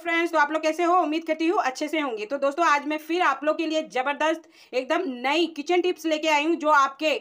friends तो आप लोग कैसे हो उम्मीद करती हूँ अच्छे से होंगे तो दोस्तों आज मैं फिर आप लोग के लिए ज़बरदस्त एकदम नई किचन टिप्स लेके आई हूँ जो आपके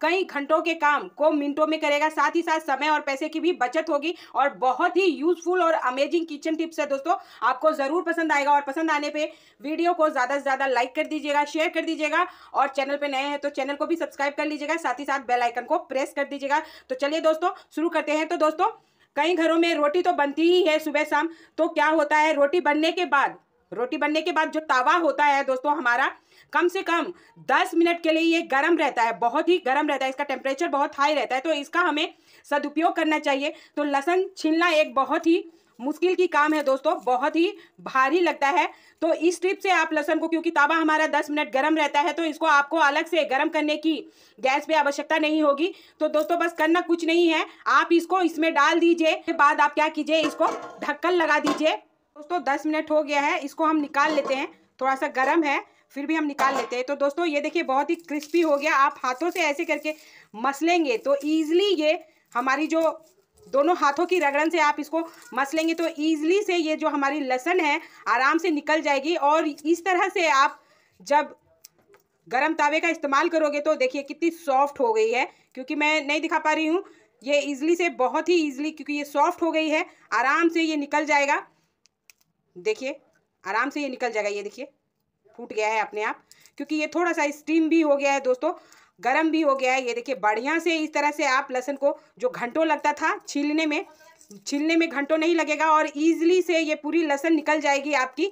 कई घंटों के काम को मिनटों में करेगा साथ ही साथ समय और पैसे की भी बचत होगी और बहुत ही यूजफुल और अमेजिंग किचन टिप्स है दोस्तों आपको ज़रूर पसंद आएगा और पसंद आने पे वीडियो को ज़्यादा से ज़्यादा लाइक कर दीजिएगा शेयर कर दीजिएगा और चैनल पे नए हैं तो चैनल को भी सब्सक्राइब कर लीजिएगा साथ ही साथ बेलाइकन को प्रेस कर दीजिएगा तो चलिए दोस्तों शुरू करते हैं तो दोस्तों कई घरों में रोटी तो बनती ही है सुबह शाम तो क्या होता है रोटी बनने के बाद रोटी बनने के बाद जो तावा होता है दोस्तों हमारा कम से कम 10 मिनट के लिए ये गर्म रहता है बहुत ही गर्म रहता है इसका टेम्परेचर बहुत हाई रहता है तो इसका हमें सदुपयोग करना चाहिए तो लहसन छीलना एक बहुत ही मुश्किल की काम है दोस्तों बहुत ही भारी लगता है तो इस ट्रिप से आप लहसन को क्योंकि तावा हमारा दस मिनट गर्म रहता है तो इसको आपको अलग से गर्म करने की गैस पे आवश्यकता नहीं होगी तो दोस्तों बस करना कुछ नहीं है आप इसको इसमें डाल दीजिए बाद आप क्या कीजिए इसको ढक्कन लगा दीजिए दोस्तों दस मिनट हो गया है इसको हम निकाल लेते हैं थोड़ा सा गर्म है फिर भी हम निकाल लेते हैं तो दोस्तों ये देखिए बहुत ही क्रिस्पी हो गया आप हाथों से ऐसे करके मसलेंगे तो ईजिली ये हमारी जो दोनों हाथों की रगड़न से आप इसको मस लेंगे तो ईजिली से ये जो हमारी लहसन है आराम से निकल जाएगी और इस तरह से आप जब गरम तावे का इस्तेमाल करोगे तो देखिए कितनी सॉफ्ट हो गई है क्योंकि मैं नहीं दिखा पा रही हूँ ये ईजिली से बहुत ही ईजिली क्योंकि ये सॉफ्ट हो गई है आराम से ये निकल जाएगा देखिए आराम से ये निकल जाएगा ये देखिए फूट गया है अपने आप क्योंकि ये थोड़ा सा स्टीम भी हो गया है दोस्तों गर्म भी हो गया है ये देखिए बढ़िया से इस तरह से आप लहसन को जो घंटों लगता था छीलने में छीलने में घंटों नहीं लगेगा और ईजिली से ये पूरी लहसन निकल जाएगी आपकी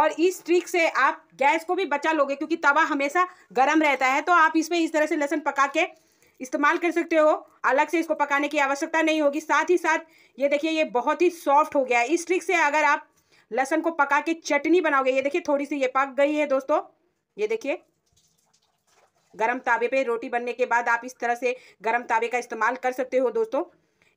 और इस ट्रिक से आप गैस को भी बचा लोगे क्योंकि तवा हमेशा गर्म रहता है तो आप इसमें इस तरह से लहसन पका के इस्तेमाल कर सकते हो अलग से इसको पकाने की आवश्यकता नहीं होगी साथ ही साथ ये देखिए ये बहुत ही सॉफ्ट हो गया है इस ट्रिक से अगर आप लहसन को पका के चटनी बनाओगे ये देखिए थोड़ी सी ये पक गई है दोस्तों ये देखिए गर्म तावे पे रोटी बनने के बाद आप इस तरह से गर्म तावे का इस्तेमाल कर सकते हो दोस्तों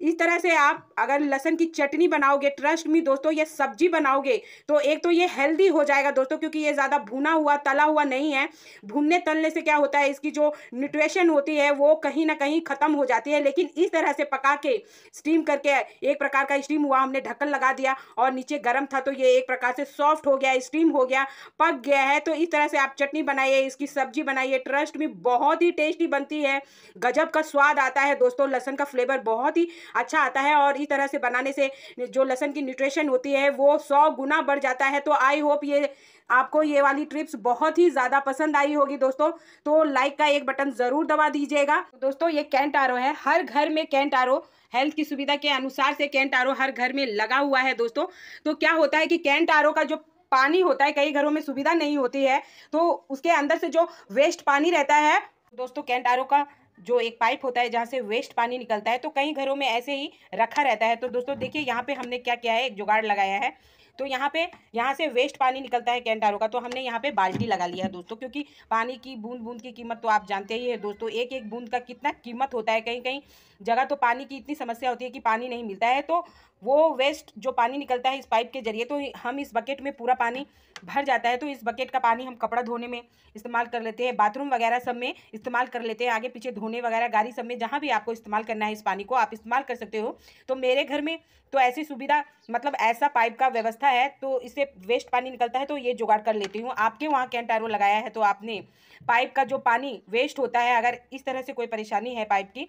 इस तरह से आप अगर लहसन की चटनी बनाओगे ट्रस्ट में दोस्तों ये सब्जी बनाओगे तो एक तो ये हेल्दी हो जाएगा दोस्तों क्योंकि ये ज़्यादा भुना हुआ तला हुआ नहीं है भुनने तलने से क्या होता है इसकी जो न्यूट्रिशन होती है वो कहीं ना कहीं ख़त्म हो जाती है लेकिन इस तरह से पका के स्टीम करके एक प्रकार का स्टीम हुआ हमने ढक्कन लगा दिया और नीचे गर्म था तो ये एक प्रकार से सॉफ्ट हो गया स्टीम हो गया पक गया है तो इस तरह से आप चटनी बनाइए इसकी सब्जी बनाइए ट्रस्ट में बहुत ही टेस्टी बनती है गजब का स्वाद आता है दोस्तों लहसन का फ्लेवर बहुत ही अच्छा आता है और इस तरह से बनाने से जो लहसन की न्यूट्रिशन होती है वो सौ गुना बढ़ जाता है तो आई होप ये आपको ये वाली ट्रिप्स बहुत ही ज़्यादा पसंद आई होगी दोस्तों तो लाइक का एक बटन ज़रूर दबा दीजिएगा दोस्तों ये कैंट आर है हर घर में कैंट आर हेल्थ की सुविधा के अनुसार से कैंट आर हर घर में लगा हुआ है दोस्तों तो क्या होता है कि कैंट आर का जो पानी होता है कई घरों में सुविधा नहीं होती है तो उसके अंदर से जो वेस्ट पानी रहता है दोस्तों कैंट आर का जो एक पाइप होता है जहाँ से वेस्ट पानी निकलता है तो कई घरों में ऐसे ही रखा रहता है तो दोस्तों देखिए यहाँ पे हमने क्या किया है एक जुगाड़ लगाया है तो यहाँ पे यहाँ से वेस्ट पानी निकलता है कैंटारों का तो हमने यहाँ पे बाल्टी लगा लिया है दोस्तों क्योंकि पानी की बूंद बूंद की कीमत तो आप जानते ही है दोस्तों एक एक बूंद का कितना कीमत होता है कहीं कहीं जगह तो पानी की इतनी समस्या होती है कि पानी नहीं मिलता है तो वो वेस्ट जो पानी निकलता है इस पाइप के जरिए तो हम इस बकेट में पूरा पानी भर जाता है तो इस बकेट का पानी हम कपड़ा धोने में इस्तेमाल कर लेते हैं बाथरूम वगैरह सब में इस्तेमाल कर लेते हैं आगे पीछे धोने वगैरह गाड़ी सब में जहाँ भी आपको इस्तेमाल करना है इस पानी को आप इस्तेमाल कर सकते हो तो मेरे घर में तो ऐसी सुविधा मतलब ऐसा पाइप का व्यवस्था है तो इससे वेस्ट पानी निकलता है तो ये जुगाड़ कर लेती हूँ आपके वहाँ आर लगाया है तो आपने पाइप का जो पानी वेस्ट होता है अगर इस तरह से कोई परेशानी है पाइप की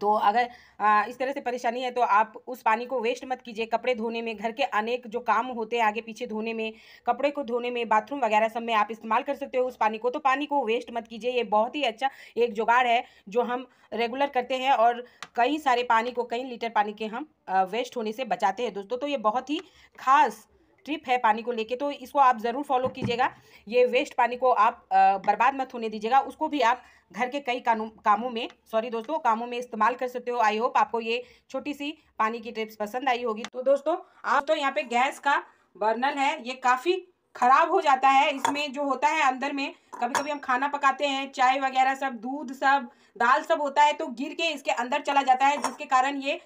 तो अगर आ, इस तरह से परेशानी है तो आप उस पानी को वेस्ट मत कीजिए कपड़े धोने में घर के अनेक जो काम होते हैं आगे पीछे धोने में कपड़े को धोने में बाथरूम वगैरह सब में आप इस्तेमाल कर सकते हो उस पानी को तो पानी को वेस्ट मत कीजिए ये बहुत ही अच्छा एक जुगाड़ है जो हम रेगुलर करते हैं और कई सारे पानी को कई लीटर पानी के हम वेस्ट होने से बचाते हैं दोस्तों तो ये बहुत ही खास ट्रिप है पानी को लेके तो इसको आप ज़रूर फॉलो कीजिएगा ये वेस्ट पानी को आप बर्बाद मत होने दीजिएगा उसको भी आप घर के कई कामों में सॉरी दोस्तों कामों में इस्तेमाल कर सकते हो आई होप आपको ये छोटी सी पानी की ट्रिप्स पसंद आई होगी तो दोस्तों आप तो यहाँ पे गैस का बर्नर है ये काफ़ी खराब हो जाता है इसमें जो होता है अंदर में कभी कभी हम खाना पकाते हैं चाय वगैरह सब दूध सब दाल सब होता है तो गिर के इसके अंदर चला जाता है जिसके कारण ये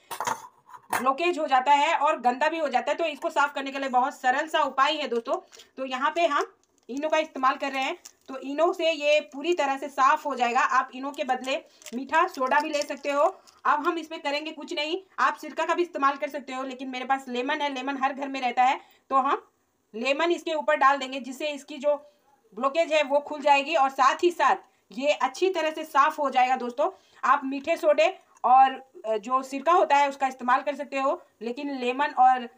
ब्लॉकेज हो जाता है और गंदा भी हो जाता है तो इसको साफ करने के लिए बहुत सरल सा उपाय है दोस्तों तो यहाँ पे हम इनो का इस्तेमाल कर रहे हैं तो इनो से ये पूरी तरह से साफ हो जाएगा आप इनो के बदले मीठा सोडा भी ले सकते हो अब हम इसमें करेंगे कुछ नहीं आप सिरका का भी इस्तेमाल कर सकते हो लेकिन मेरे पास लेमन है लेमन हर घर में रहता है तो हम लेमन इसके ऊपर डाल देंगे जिससे इसकी जो ब्लॉकेज है वो खुल जाएगी और साथ ही साथ ये अच्छी तरह से साफ हो जाएगा दोस्तों आप मीठे सोडे और जो सिरका होता है उसका इस्तेमाल कर सकते हो लेकिन लेमन और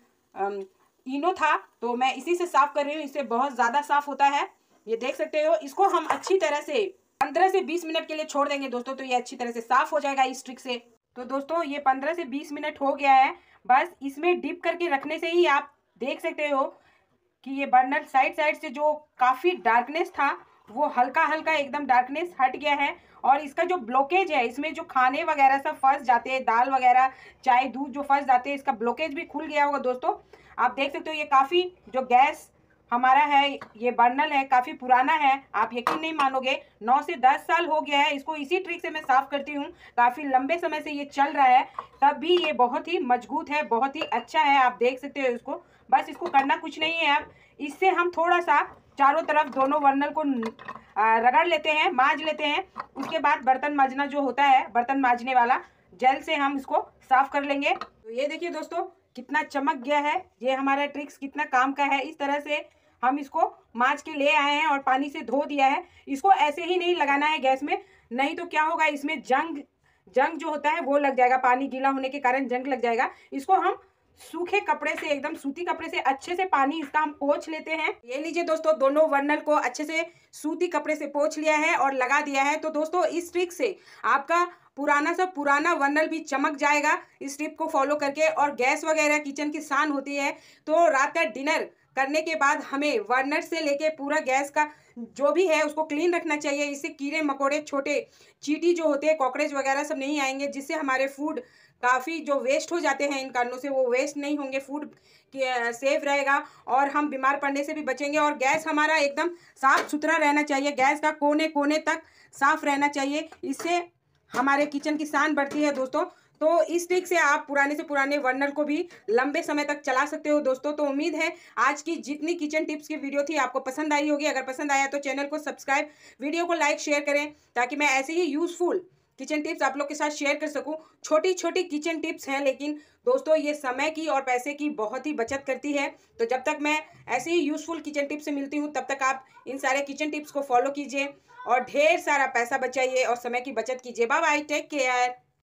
इनो था तो मैं इसी से साफ कर रही हूँ इससे बहुत ज़्यादा साफ होता है ये देख सकते हो इसको हम अच्छी तरह से पंद्रह से बीस मिनट के लिए छोड़ देंगे दोस्तों तो ये अच्छी तरह से साफ हो जाएगा इस ट्रिक से तो दोस्तों ये पंद्रह से बीस मिनट हो गया है बस इसमें डिप करके रखने से ही आप देख सकते हो कि ये बर्नर साइड साइड से जो काफ़ी डार्कनेस था वो हल्का हल्का एकदम डार्कनेस हट गया है और इसका जो ब्लॉकेज है इसमें जो खाने वगैरह सब फंस जाते हैं दाल वगैरह चाय दूध जो फंस जाते हैं इसका ब्लॉकेज भी खुल गया होगा दोस्तों आप देख सकते हो ये काफ़ी जो गैस हमारा है ये बर्नल है काफ़ी पुराना है आप यकीन नहीं मानोगे नौ से दस साल हो गया है इसको इसी ट्रिक से मैं साफ़ करती हूँ काफ़ी लंबे समय से ये चल रहा है तब भी ये बहुत ही मजबूत है बहुत ही अच्छा है आप देख सकते हो इसको बस इसको करना कुछ नहीं है अब इससे हम थोड़ा सा चारों तरफ दोनों वर्नल को रगड़ लेते हैं मांज लेते हैं उसके बाद बर्तन मांजना जो होता है बर्तन मांजने वाला जेल से हम इसको साफ कर लेंगे तो ये देखिए दोस्तों कितना चमक गया है ये हमारा ट्रिक्स कितना काम का है इस तरह से हम इसको मांज के ले आए हैं और पानी से धो दिया है इसको ऐसे ही नहीं लगाना है गैस में नहीं तो क्या होगा इसमें जंग जंग जो होता है वो लग जाएगा पानी गीला होने के कारण जंग लग जाएगा इसको हम सूखे कपड़े से एकदम सूती कपड़े से अच्छे से पानी इसका हम पोछ लेते हैं ये लीजिए दोस्तों दोनों वर्नल को अच्छे से सूती कपड़े से पोछ लिया है और लगा दिया है तो दोस्तों इस ट्रिक से आपका पुराना सा पुराना वर्नल भी चमक जाएगा इस ट्रिप को फॉलो करके और गैस वगैरह किचन की शान होती है तो रात का डिनर करने के बाद हमें वर्नर से लेके पूरा गैस का जो भी है उसको क्लीन रखना चाहिए इससे कीड़े मकोड़े छोटे चीटी जो होते हैं कॉकरेज वगैरह सब नहीं आएंगे जिससे हमारे फूड काफ़ी जो वेस्ट हो जाते हैं इन कारणों से वो वेस्ट नहीं होंगे फूड सेफ रहेगा और हम बीमार पड़ने से भी बचेंगे और गैस हमारा एकदम साफ़ सुथरा रहना चाहिए गैस का कोने कोने तक साफ़ रहना चाहिए इससे हमारे किचन की शान बढ़ती है दोस्तों तो इस ट्रिक से आप पुराने से पुराने वर्नर को भी लंबे समय तक चला सकते हो दोस्तों तो उम्मीद है आज की जितनी किचन टिप्स की वीडियो थी आपको पसंद आई होगी अगर पसंद आया तो चैनल को सब्सक्राइब वीडियो को लाइक शेयर करें ताकि मैं ऐसे ही यूज़फुल किचन टिप्स आप लोग के साथ शेयर कर सकूं छोटी छोटी किचन टिप्स हैं लेकिन दोस्तों ये समय की और पैसे की बहुत ही बचत करती है तो जब तक मैं ऐसे ही यूज़फुल किचन टिप्स से मिलती हूँ तब तक आप इन सारे किचन टिप्स को फॉलो कीजिए और ढेर सारा पैसा बचाइए और समय की बचत कीजिए बाय बाय टेक केयर